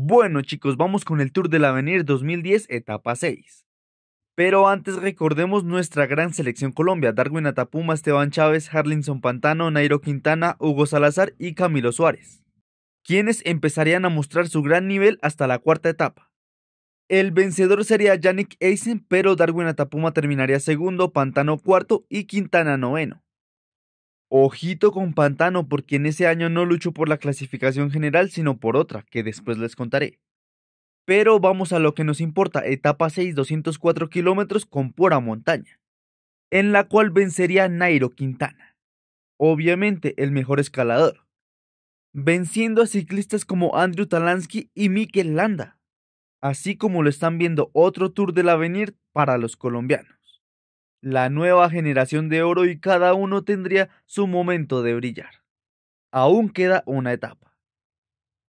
Bueno chicos, vamos con el Tour del Avenir 2010, etapa 6. Pero antes recordemos nuestra gran selección Colombia, Darwin Atapuma, Esteban Chávez, Harlinson Pantano, Nairo Quintana, Hugo Salazar y Camilo Suárez, quienes empezarían a mostrar su gran nivel hasta la cuarta etapa. El vencedor sería Yannick Eisen, pero Darwin Atapuma terminaría segundo, Pantano cuarto y Quintana noveno. Ojito con Pantano, porque en ese año no luchó por la clasificación general, sino por otra, que después les contaré. Pero vamos a lo que nos importa, etapa 6, 204 kilómetros con pura montaña, en la cual vencería Nairo Quintana, obviamente el mejor escalador, venciendo a ciclistas como Andrew Talansky y Mikel Landa, así como lo están viendo otro Tour del Avenir para los colombianos la nueva generación de oro y cada uno tendría su momento de brillar. Aún queda una etapa.